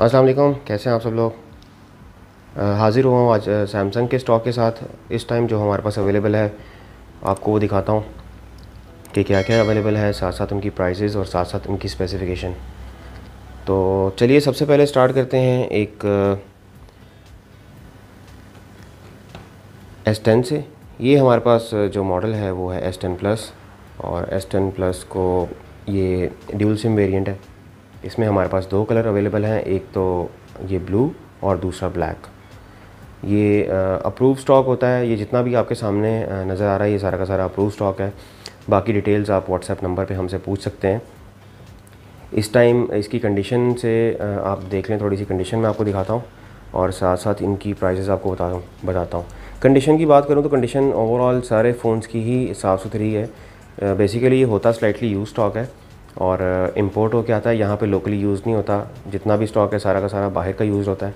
अस्सलाम वालेकुम कैसे हैं आप सब लोग हाज़िर हुआ हूँ आज सैमसंग के स्टॉक के साथ इस टाइम जो हमारे पास अवेलेबल है आपको वो दिखाता हूँ कि क्या क्या अवेलेबल है साथ साथ उनकी प्राइसेस और साथ साथ उनकी स्पेसिफिकेशन तो चलिए सबसे पहले स्टार्ट करते हैं एक एस टेन से ये हमारे पास जो मॉडल है वो है एस टेन प्लस और एस टेन प्लस को ये ड्यूल सिम वेरिएंट है इसमें हमारे पास दो कलर अवेलेबल हैं एक तो ये ब्लू और दूसरा ब्लैक ये अप्रूव स्टॉक होता है ये जितना भी आपके सामने नज़र आ रहा है ये सारा का सारा अप्रूव स्टॉक है बाकी डिटेल्स आप व्हाट्सएप नंबर पे हमसे पूछ सकते हैं इस टाइम इसकी कंडीशन से आप देख लें थोड़ी सी कंडीशन मैं आपको दिखाता हूँ और साथ साथ इनकी प्राइजेज आपको बता बताता हूँ कंडीशन की बात करूँ तो कंडीशन ओवरऑल सारे फ़ोन्स की ही साफ़ सुथरी है बेसिकली ये होता स्लाइटली यूज स्टॉक है और इम्पोर्ट uh, हो के आता है यहाँ पे लोकली यूज़ नहीं होता जितना भी स्टॉक है सारा का सारा बाहर का यूज़ होता है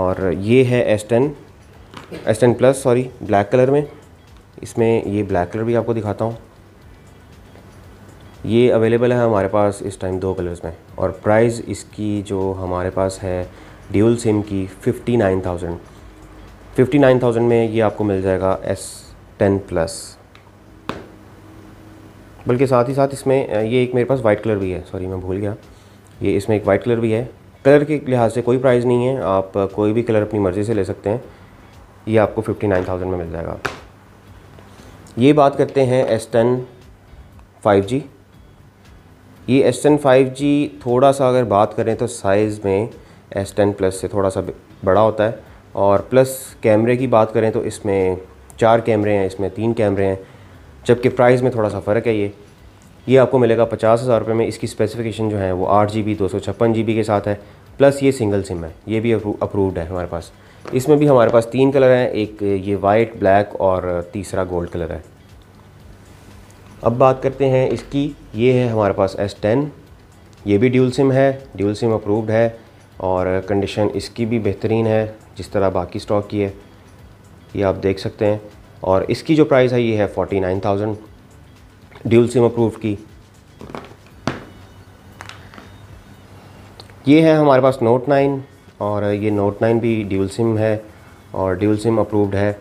और ये है S ten S ten plus sorry black colour में इसमें ये ब्लैक कलर भी आपको दिखाता हूँ ये अवेलेबल है हमारे पास इस टाइम दो कलर्स में और प्राइस इसकी जो हमारे पास है ड्यूल सिम की fifty nine thousand fifty nine thousand में ये आपको मिल जाएगा एस टेन प्लस बल्कि साथ ही साथ इसमें ये एक मेरे पास वाइट कलर भी है सॉरी मैं भूल गया ये इसमें एक वाइट कलर भी है कलर के लिहाज से कोई प्राइस नहीं है आप कोई भी कलर अपनी मर्ज़ी से ले सकते हैं ये आपको फिफ्टी नाइन थाउजेंड में मिल जाएगा ये बात करते हैं एस टेन फाइव जी ये एस टेन फाइव जी थोड़ा सा अगर बात करें तो साइज़ में एस टेन प्लस से थोड़ा सा बड़ा होता है और प्लस कैमरे की बात करें तो इसमें चार कैमरे हैं इसमें तीन कैमरे हैं जबकि प्राइस में थोड़ा सा फ़र्क है ये ये आपको मिलेगा पचास हज़ार रुपये में इसकी स्पेसिफिकेशन जो है वो आठ जी बी दो सौ छप्पन जी बी के साथ है प्लस ये सिंगल सिम है ये भी अप्रूव्ड है हमारे पास इसमें भी हमारे पास तीन कलर हैं एक ये वाइट ब्लैक और तीसरा गोल्ड कलर है अब बात करते हैं इसकी ये है हमारे पास एस टेन ये भी ड्यूल सिम है ड्यूल सिम अप्रूव्ड है और कंडीशन इसकी भी बेहतरीन है जिस तरह बाकी स्टॉक की है ये आप देख सकते हैं और इसकी जो प्राइस है ये है forty nine thousand dual SIM approve की ये है हमारे पास नोट नाइन और ये नोट नाइन भी ड्यूल सिम है और ड्यूल सिम अप्रूव्ड है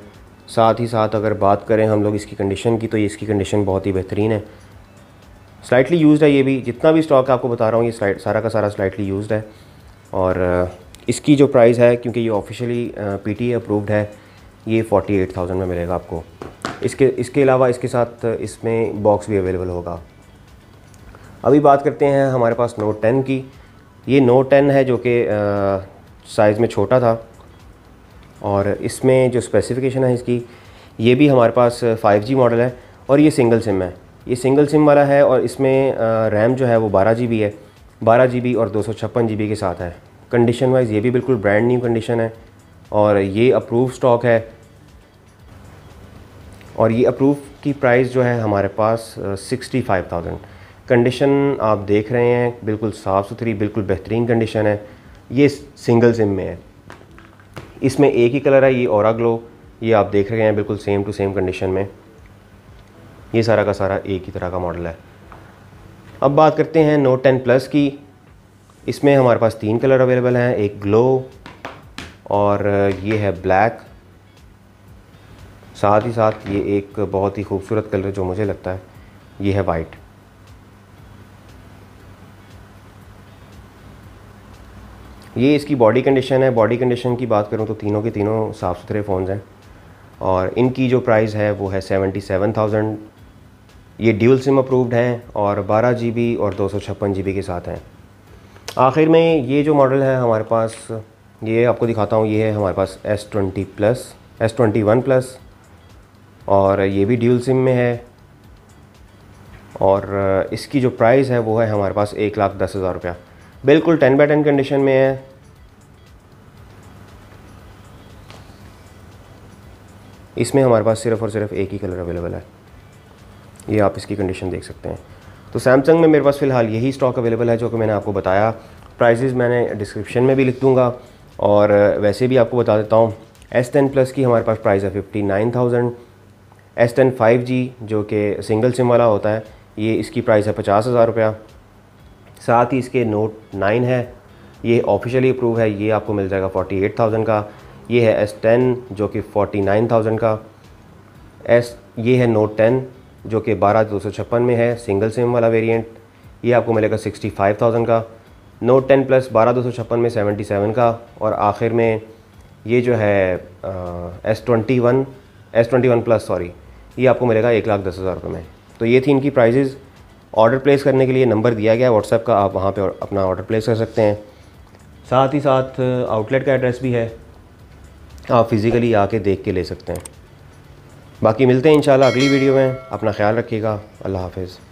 साथ ही साथ अगर बात करें हम लोग इसकी कंडीशन की तो ये इसकी कंडीशन बहुत ही बेहतरीन है स्लाइटली यूज़ है ये भी जितना भी स्टॉक आपको बता रहा हूँ ये सारा का सारा स्लाइटली यूज्ड है और इसकी जो प्राइस है क्योंकि ये ऑफिशियली पीटी अप्रूव्ड है ये 48,000 में मिलेगा आपको इसके इसके अलावा इसके साथ इसमें बॉक्स भी अवेलेबल होगा अभी बात करते हैं हमारे पास नोट टेन की ये नोट टेन है जो कि साइज़ में छोटा था और इसमें जो स्पेसिफिकेशन है इसकी ये भी हमारे पास 5G मॉडल है और ये सिंगल सिम है ये सिंगल सिम वाला है और इसमें रैम जो है वो बारह जी है बारह जी और दो सौ के साथ है कंडीशन वाइज़ ये भी बिल्कुल ब्रांड न्यू कंडीशन है और ये अप्रूव स्टॉक है और ये अप्रूव की प्राइस जो है हमारे पास सिक्सटी फाइव थाउजेंड कंडीशन आप देख रहे हैं बिल्कुल साफ़ सुथरी बिल्कुल बेहतरीन कंडीशन है ये सिंगल सिम में है इसमें एक ही कलर है ये और ग्लो ये आप देख रहे हैं बिल्कुल सेम टू सेम कंडीशन में ये सारा का सारा एक ही तरह का मॉडल है अब बात करते हैं नोट टेन प्लस की इसमें हमारे पास तीन कलर अवेलेबल हैं एक ग्लो और ये है ब्लैक साथ ही साथ ये एक बहुत ही खूबसूरत कलर जो मुझे लगता है ये है वाइट ये इसकी बॉडी कंडीशन है बॉडी कंडीशन की बात करूँ तो तीनों के तीनों साफ़ सुथरे फ़ोन्स हैं और इनकी जो प्राइस है वो है सेवेंटी सेवन थाउजेंड ये ड्यूल सिम अप्रूव्ड हैं और बारह जी बी और दो सौ छप्पन जी बी के साथ हैं आखिर में ये जो मॉडल है हमारे पास ये आपको दिखाता हूँ ये है हमारे पास S twenty plus S twenty one plus और ये भी ड्यूल सिम में है और इसकी जो प्राइस है वो है हमारे पास एक लाख दस हज़ार रुपया बिल्कुल टेन बाई टेन कंडीशन में है इसमें हमारे पास सिर्फ और सिर्फ एक ही कलर अवेलेबल है ये आप इसकी कंडीशन देख सकते हैं तो सैमसंग में मेरे पास फ़िलहाल यही स्टॉक अवेलेबल है जो कि मैंने आपको बताया प्राइजेज़ मैंने डिस्क्रिप्शन में भी लिख दूँगा और वैसे भी आपको बता देता हूँ एस टेन प्लस की हमारे पास प्राइस है fifty nine thousand S ten five G जो कि सिंगल सिम वाला होता है ये इसकी प्राइस है पचास हज़ार रुपया साथ ही इसके नोट नाइन है ये ऑफिशियली अप्रूव है ये आपको मिल जाएगा फोर्टी एट थाउजेंड का ये है एस टेन जो कि फोर्टी नाइन थाउजेंड का एस ये है नोट टेन जो कि बारह दो सौ छप्पन में है सिंगल सिम वाला वेरियंट ये आपको मिलेगा सिक्सटी फाइव थाउजेंड का नोट टेन प्लस बारह दो सौ छप्पन में सेवेंटी सेवन का और आखिर में ये जो है S twenty one S twenty one plus sorry ये आपको मिलेगा एक लाख दस हज़ार रुपये में तो ये थी इनकी प्राइजेज़ ऑर्डर प्लेस करने के लिए नंबर दिया गया व्हाट्सएप का आप वहाँ पे अपना ऑर्डर प्लेस कर सकते हैं साथ ही साथ आउटलेट का एड्रेस भी है आप फिज़िकली आके देख के ले सकते हैं बाकी मिलते हैं इंशाल्लाह अगली वीडियो में अपना ख्याल रखिएगा अल्लाह हाफिज़